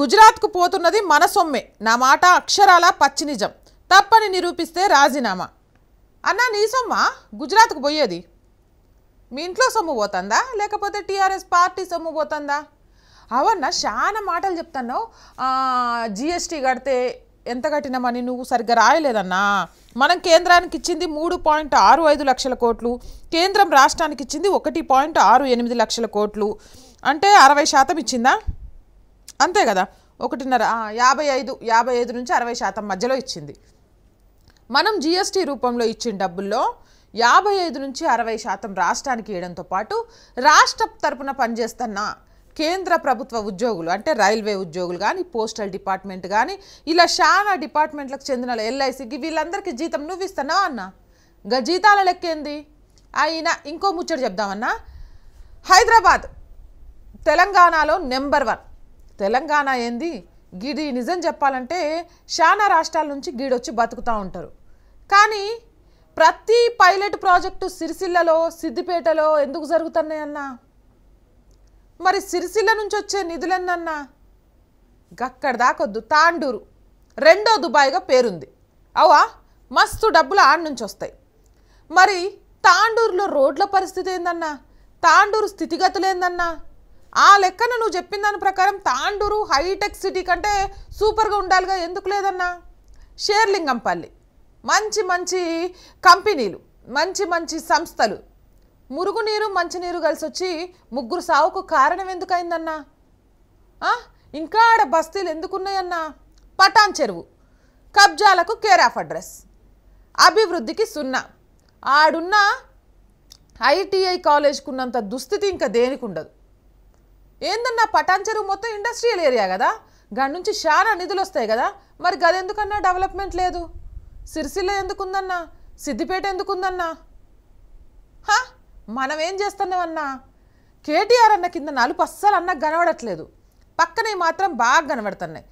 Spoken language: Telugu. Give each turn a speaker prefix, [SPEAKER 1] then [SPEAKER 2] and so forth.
[SPEAKER 1] గుజరాత్కు పోతున్నది మన సొమ్మే నా మాట అక్షరాల పచ్చి నిజం తప్పని నిరూపిస్తే రాజీనామా అన్నా నీ సొమ్మా గుజరాత్కు పోయేది మీ ఇంట్లో సొమ్ము పోతుందా లేకపోతే టీఆర్ఎస్ పార్టీ సొమ్ము పోతుందా అవన్న చాలా మాటలు చెప్తాను జిఎస్టీ కడితే ఎంత కట్టినామని నువ్వు సరిగ్గా రాయలేదన్నా మనం కేంద్రానికి ఇచ్చింది మూడు పాయింట్ ఆరు ఐదు లక్షల కోట్లు కేంద్రం రాష్ట్రానికి ఇచ్చింది ఒకటి పాయింట్ ఆరు ఎనిమిది లక్షల కోట్లు అంటే అరవై శాతం ఇచ్చిందా అంతే కదా ఒకటిన్నర యాభై ఐదు యాభై ఐదు నుంచి అరవై శాతం మధ్యలో ఇచ్చింది మనం జిఎస్టీ రూపంలో ఇచ్చిన డబ్బుల్లో యాభై ఐదు నుంచి అరవై శాతం రాష్ట్రానికి ఇవ్వడంతో పాటు రాష్ట్ర తరపున పనిచేస్తున్న కేంద్ర ప్రభుత్వ ఉద్యోగులు అంటే రైల్వే ఉద్యోగులు కానీ పోస్టల్ డిపార్ట్మెంట్ కానీ ఇలా చాలా డిపార్ట్మెంట్లకు చెందిన ఎల్ఐసికి వీళ్ళందరికీ జీతం నువ్వు ఇస్తున్నావు అన్న గ జీతాల లెక్కేంది అయినా ఇంకో ముచ్చట చెప్దామన్నా హైదరాబాద్ తెలంగాణలో నెంబర్ వన్ తెలంగాణ ఏంది గిడి నిజం చెప్పాలంటే శానా రాష్ట్రాల నుంచి గీడొచ్చి బతుకుతూ ఉంటారు కానీ ప్రతి పైలట్ ప్రాజెక్టు సిరిసిల్లలో సిద్దిపేటలో ఎందుకు జరుగుతున్నాయన్నా మరి సిరిసిల్ల నుంచి వచ్చే నిధులెన్నన్నా గక్కడ దాకొద్దు తాండూరు రెండో దుబాయ్గా పేరుంది అవా మస్తు డబ్బులు ఆడి నుంచి వస్తాయి మరి తాండూరులో రోడ్ల పరిస్థితి ఏందన్నా తాండూరు స్థితిగతులు ఏందన్నా ఆ లెక్కన నువ్వు చెప్పిన దాని ప్రకారం తాండూరు హైటెక్ సిటీ కంటే సూపర్గా ఉండాలిగా ఎందుకు లేదన్నా షేర్లింగంపల్లి మంచి మంచి కంపెనీలు మంచి మంచి సంస్థలు మురుగునీరు మంచినీరు కలిసి వచ్చి ముగ్గురు సావుకు కారణం ఎందుకైందన్నా ఇంకా ఆడ బస్తీలు ఎందుకున్నాయన్నా పటాన్ చెరువు కబ్జాలకు కేర్ ఆఫ్ అడ్రస్ అభివృద్ధికి సున్నా ఆడున్న ఐటీఐ కాలేజ్కున్నంత దుస్థితి ఇంకా దేనికి ఉండదు ఏందన్నా పటాన్చెరువు మొత్తం ఇండస్ట్రియల్ ఏరియా కదా గడి నుంచి చాలా నిధులు వస్తాయి కదా మరి గదెందుకన్నా డెవలప్మెంట్ లేదు సిరిసిల్ల ఎందుకుందన్నా సిద్దిపేట ఎందుకుందన్నా హా మనం ఏం చేస్తున్నామన్నా కేటీఆర్ అన్న కింద నలుపు అస్సలు అన్న కనబడట్లేదు పక్కనే మాత్రం బాగా కనబడుతున్నాయి